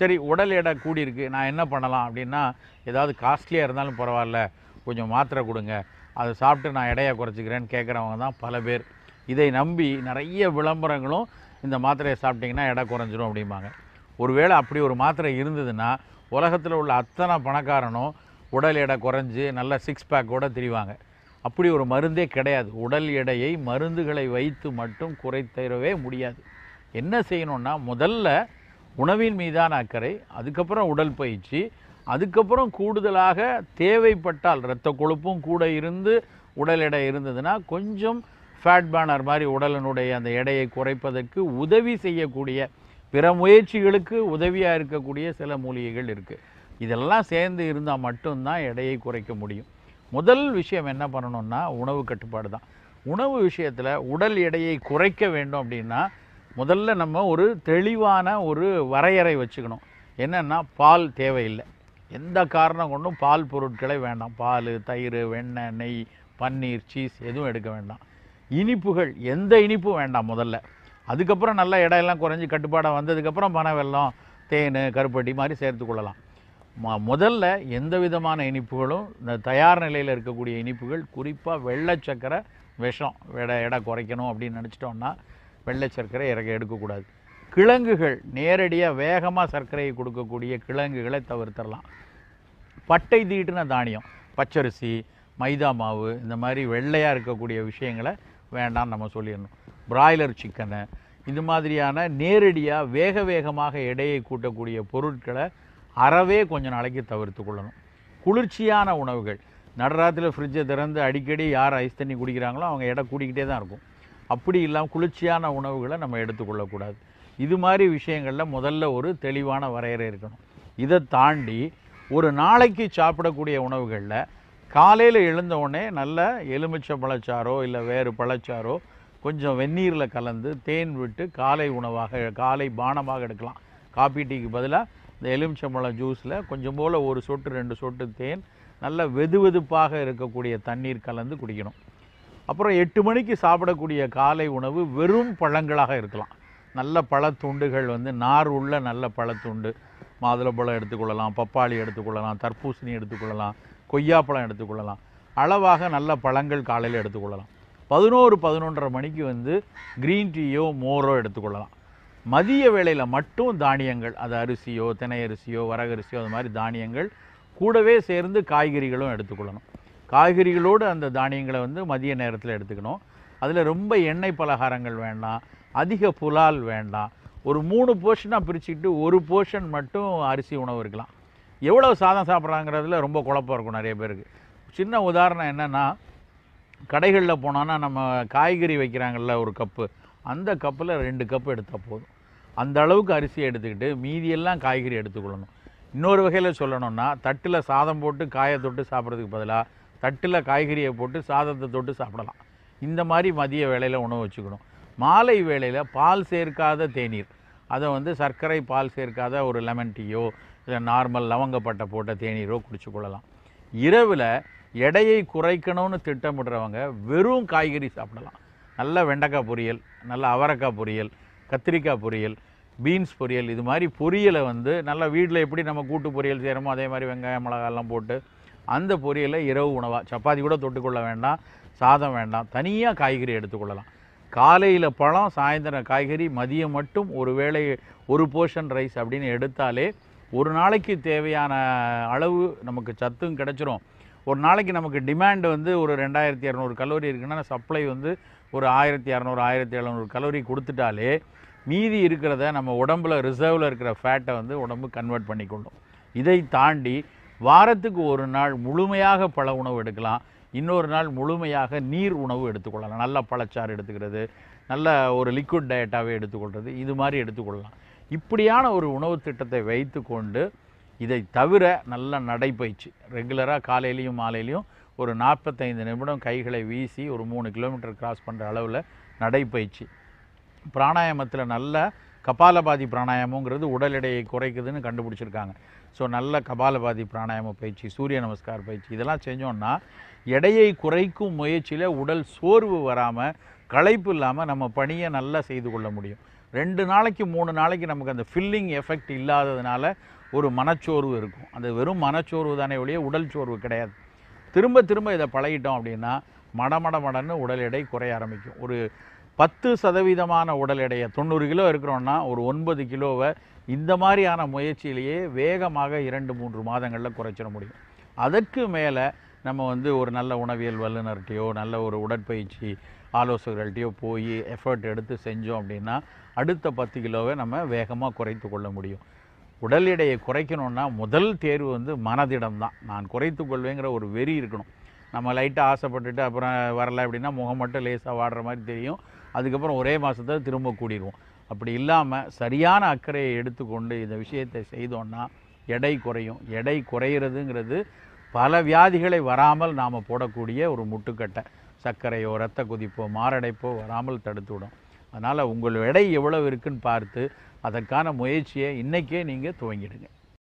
சரி உடல் எடை கூடியிருக்கு நான் என்ன பண்ணலாம் அப்படின்னா ஏதாவது காஸ்ட்லியாக இருந்தாலும் பரவாயில்ல கொஞ்சம் மாத்திரை கொடுங்க அதை சாப்பிட்டு நான் எடையை குறைச்சிக்கிறேன்னு கேட்குறவங்க தான் பல பேர் இதை நம்பி நிறைய விளம்பரங்களும் இந்த மாத்திரையை சாப்பிட்டிங்கன்னா எடை குறைஞ்சிரும் அப்படிம்பாங்க ஒருவேளை அப்படி ஒரு மாத்திரை இருந்ததுன்னா உலகத்தில் உள்ள அத்தனை பணக்காரனும் உடல் எடை குறைஞ்சி நல்ல சிக்ஸ் பேக்கோடு திரிவாங்க அப்படி ஒரு மருந்தே கிடையாது உடல் எடையை மருந்துகளை வைத்து மட்டும் குறைத்தரவே முடியாது என்ன செய்யணுன்னா முதல்ல உணவின் மீதான அக்கறை அதுக்கப்புறம் உடல் பயிற்சி அதுக்கப்புறம் கூடுதலாக தேவைப்பட்டால் இரத்த கொழுப்பும் கூட இருந்து உடல் எடை இருந்ததுன்னா கொஞ்சம் ஃபேட் பேனர் மாதிரி உடலினுடைய அந்த எடையை குறைப்பதற்கு உதவி செய்யக்கூடிய பிற முயற்சிகளுக்கு உதவியாக இருக்கக்கூடிய சில மூலிகைகள் இருக்குது இதெல்லாம் சேர்ந்து இருந்தால் மட்டும்தான் எடையை குறைக்க முடியும் முதல் விஷயம் என்ன பண்ணணும்னா உணவு கட்டுப்பாடு தான் உணவு விஷயத்தில் உடல் எடையை குறைக்க வேண்டும் அப்படின்னா முதல்ல நம்ம ஒரு தெளிவான ஒரு வரையறை வச்சுக்கணும் என்னென்னா பால் தேவையில்லை எந்த காரணம் கொண்டும் பால் பொருட்களை வேண்டாம் பால் தயிர் வெண்ணெய் நெய் பன்னீர் சீஸ் எதுவும் எடுக்க வேண்டாம் இனிப்புகள் எந்த இனிப்பும் வேண்டாம் முதல்ல அதுக்கப்புறம் நல்ல இடையெல்லாம் குறைஞ்சி கட்டுப்பாடாக வந்ததுக்கப்புறம் பனை வெள்ளம் தேன் கருப்பட்டி மாதிரி சேர்த்து கொள்ளலாம் முதல்ல எந்த விதமான இனிப்புகளும் இந்த தயார் நிலையில் இருக்கக்கூடிய இனிப்புகள் குறிப்பாக வெள்ளை சக்கரை விஷம் விட எடை குறைக்கணும் அப்படின்னு நினச்சிட்டோம்னா வெள்ளை சர்க்கரை இறக்க எடுக்கக்கூடாது கிழங்குகள் நேரடியாக வேகமாக சர்க்கரையை கொடுக்கக்கூடிய கிழங்குகளை தவிர்த்தரலாம் பட்டை தீட்டுன தானியம் பச்சரிசி மைதா மாவு இந்த மாதிரி வெள்ளையாக இருக்கக்கூடிய விஷயங்களை வேண்டாம் நம்ம சொல்லிடணும் பிராய்லர் சிக்கனு இது மாதிரியான நேரடியாக வேக வேகமாக எடையை கூட்டக்கூடிய பொருட்களை அறவே கொஞ்சம் நாளைக்கு தவிர்த்து கொள்ளணும் குளிர்ச்சியான உணவுகள் நடராத்தில் ஃப்ரிட்ஜை திறந்து அடிக்கடி யார் ஐஸ் தண்ணி குடிக்கிறாங்களோ அவங்க எடை கூடிக்கிட்டே தான் இருக்கும் அப்படி இல்லாமல் குளிர்ச்சியான உணவுகளை நம்ம எடுத்துக்கொள்ளக்கூடாது இது மாதிரி விஷயங்களில் முதல்ல ஒரு தெளிவான வரையறை இருக்கணும் இதை தாண்டி ஒரு நாளைக்கு சாப்பிடக்கூடிய உணவுகளில் காலையில் எழுந்த உடனே நல்ல எலுமிச்சை பழச்சாரோ இல்லை வேறு பழச்சாரோ கொஞ்சம் வெந்நீரில் கலந்து தேன் விட்டு காலை உணவாக காலை பானமாக எடுக்கலாம் காப்பி டீக்கு பதிலாக இந்த எலுமிச்சம்பழம் ஜூஸில் கொஞ்சம் போல் ஒரு சொட்டு ரெண்டு சொட்டு தேன் நல்ல வெது வெதுப்பாக இருக்கக்கூடிய தண்ணீர் கலந்து குடிக்கணும் அப்புறம் எட்டு மணிக்கு சாப்பிடக்கூடிய காலை உணவு வெறும் பழங்களாக இருக்கலாம் நல்ல பழத்துண்டுகள் வந்து நார் உள்ள நல்ல பழத்துண்டு மாதுளப்பழம் எடுத்துக்கொள்ளலாம் பப்பாளி எடுத்துக்கொள்ளலாம் தர்பூசணி எடுத்துக்கொள்ளலாம் கொய்யாப்பழம் எடுத்துக்கொள்ளலாம் அளவாக நல்ல பழங்கள் காலையில் எடுத்துக்கொள்ளலாம் பதினோரு பதினொன்றரை மணிக்கு வந்து க்ரீன் டீயோ மோரோ எடுத்துக்கொள்ளலாம் மதிய வேளையில் மட்டும் தானியங்கள் அது அரிசியோ தினை அரிசியோ வரகரிசியோ அது மாதிரி தானியங்கள் கூடவே சேர்ந்து காய்கறிகளும் எடுத்துக்கொள்ளணும் காய்கறிகளோடு அந்த தானியங்களை வந்து மதிய நேரத்தில் எடுத்துக்கணும் அதில் ரொம்ப எண்ணெய் பலகாரங்கள் வேண்டாம் அதிக புலால் வேண்டாம் ஒரு மூணு போர்ஷனாக பிரிச்சுக்கிட்டு ஒரு போர்ஷன் மட்டும் அரிசி உணவு இருக்கலாம் எவ்வளோ சாதம் சாப்பிட்றாங்கிறதுல ரொம்ப குழப்பம் இருக்கும் நிறைய பேருக்கு சின்ன உதாரணம் என்னென்னா கடைகளில் போனோன்னா நம்ம காய்கறி வைக்கிறாங்கள்ல ஒரு கப்பு அந்த கப்பில் ரெண்டு கப் எடுத்தால் போதும் அந்த அளவுக்கு அரிசியை எடுத்துக்கிட்டு மீதியெல்லாம் காய்கறி எடுத்துக்கொள்ளணும் இன்னொரு வகையில் சொல்லணும்னா தட்டில் சாதம் போட்டு காயை தொட்டு சாப்பிட்றதுக்கு பதிலாக தட்டில் காய்கறியை போட்டு சாதத்தை தொட்டு சாப்பிடலாம் இந்த மாதிரி மதிய வேலையில் உணவு வச்சுக்கணும் மாலை வேளையில் பால் சேர்க்காத தேநீர் அதை வந்து சர்க்கரை பால் சேர்க்காத ஒரு லெமன் டீயோ இல்லை நார்மல் லவங்கப்பட்ட போட்ட தேநீரோ குடிச்சு கொள்ளலாம் இரவில் எடையை குறைக்கணும்னு திட்டமிடுறவங்க வெறும் காய்கறி சாப்பிடலாம் நல்ல வெண்டைக்காய் பொரியல் நல்ல அவரைக்காய் பொரியல் கத்திரிக்காய் பொரியல் பீன்ஸ் பொரியல் இது மாதிரி பொரியலை வந்து நல்லா வீட்டில் எப்படி நம்ம கூட்டு பொரியல் செய்கிறோமோ அதே மாதிரி வெங்காயம் மிளகாயெல்லாம் போட்டு அந்த பொரியலை இரவு உணவாக சப்பாத்தி கூட தொட்டுக்கொள்ள வேண்டாம் சாதம் வேண்டாம் தனியாக காய்கறி எடுத்துக்கொள்ளலாம் காலையில் பழம் சாயந்தரம் காய்கறி மதியம் மட்டும் ஒரு வேளை ஒரு போர்ஷன் ரைஸ் அப்படின்னு எடுத்தாலே ஒரு நாளைக்கு தேவையான அளவு நமக்கு சத்தும் கிடச்சிரும் ஒரு நாளைக்கு நமக்கு டிமாண்ட் வந்து ஒரு ரெண்டாயிரத்தி இரநூறு கலோரி இருக்குன்னா சப்ளை வந்து ஒரு ஆயிரத்தி இரநூறு ஆயிரத்தி எழுநூறு கலோரி கொடுத்துட்டாலே மீதி இருக்கிறத நம்ம உடம்பில் ரிசர்வில் இருக்கிற ஃபேட்டை வந்து உடம்பு கன்வெர்ட் பண்ணிக்கொள்ளும் இதை தாண்டி வாரத்துக்கு ஒரு நாள் முழுமையாக பழ உணவு எடுக்கலாம் இன்னொரு நாள் முழுமையாக நீர் உணவு எடுத்துக்கொள்ளலாம் நல்ல பழச்சாறு எடுத்துக்கிறது நல்ல ஒரு லிக்விட் டயட்டாகவே எடுத்துக்கொள்வது இது மாதிரி எடுத்துக்கொள்ளலாம் இப்படியான ஒரு உணவு திட்டத்தை வைத்து கொண்டு இதை தவிர நல்ல நடைப்பயிற்சி ரெகுலராக காலையிலையும் மாலையிலையும் ஒரு நாற்பத்தைந்து நிமிடம் கைகளை வீசி ஒரு மூணு கிலோமீட்டர் கிராஸ் பண்ணுற அளவில் நடைப்பயிற்சி பிராணாயாமத்தில் நல்ல கபாலபாதி பிராணாயாமங்கிறது உடல் எடையை குறைக்குதுன்னு கண்டுபிடிச்சிருக்காங்க ஸோ நல்ல கபாலபாதி பிராணாயம பயிற்சி சூரிய நமஸ்கார பயிற்சி இதெல்லாம் செஞ்சோம்னா எடையை குறைக்கும் முயற்சியில் உடல் சோர்வு வராமல் களைப்பு இல்லாமல் நம்ம பணியை நல்லா செய்து கொள்ள முடியும் ரெண்டு நாளைக்கு மூணு நாளைக்கு நமக்கு அந்த ஃபில்லிங் எஃபெக்ட் இல்லாததுனால ஒரு மனச்சோர்வு இருக்கும் அந்த வெறும் மனச்சோர்வு தானே ஒழிய உடல் சோர்வு கிடையாது திரும்ப திரும்ப இதை பழகிட்டோம் அப்படின்னா மடமடமடன்னு உடல் எடை குறைய ஆரம்பிக்கும் ஒரு பத்து சதவீதமான உடல் எடையை தொண்ணூறு கிலோ இருக்கிறோன்னா ஒரு ஒன்பது கிலோவை இந்த மாதிரியான முயற்சியிலேயே வேகமாக இரண்டு மூன்று மாதங்களில் குறைச்சிட முடியும் அதற்கு மேலே நம்ம வந்து ஒரு நல்ல உணவியல் வல்லுநர்கிட்டையோ நல்ல ஒரு உடற்பயிற்சி ஆலோசகர்கள்ட்டையோ போய் எஃபர்ட் எடுத்து செஞ்சோம் அப்படின்னா அடுத்த பத்து கிலோவை நம்ம வேகமாக குறைத்து கொள்ள முடியும் உடல் எடையை குறைக்கணுன்னா முதல் தேர்வு வந்து மனதிடம்தான் நான் குறைத்து கொள்வேங்கிற ஒரு வெறி இருக்கணும் நம்ம லைட்டாக ஆசைப்பட்டுட்டு அப்புறம் வரலை அப்படின்னா முகம் மட்டும் லேசாக வாடுற மாதிரி தெரியும் அதுக்கப்புறம் ஒரே மாதத்தில் திரும்ப கூடிடுவோம் அப்படி இல்லாமல் சரியான அக்கறையை எடுத்துக்கொண்டு இந்த விஷயத்தை செய்தோன்னா எடை குறையும் எடை குறையிறதுங்கிறது பல வியாதிகளை வராமல் நாம் போடக்கூடிய ஒரு முட்டுக்கட்டை சர்க்கரையோ ரத்த கொதிப்போ மாரடைப்போ வராமல் தடுத்துவிடும் அதனால் உங்கள் எடை எவ்வளவு இருக்குன்னு பார்த்து அதற்கான முயற்சியை இன்றைக்கே நீங்கள் துவங்கிடுங்க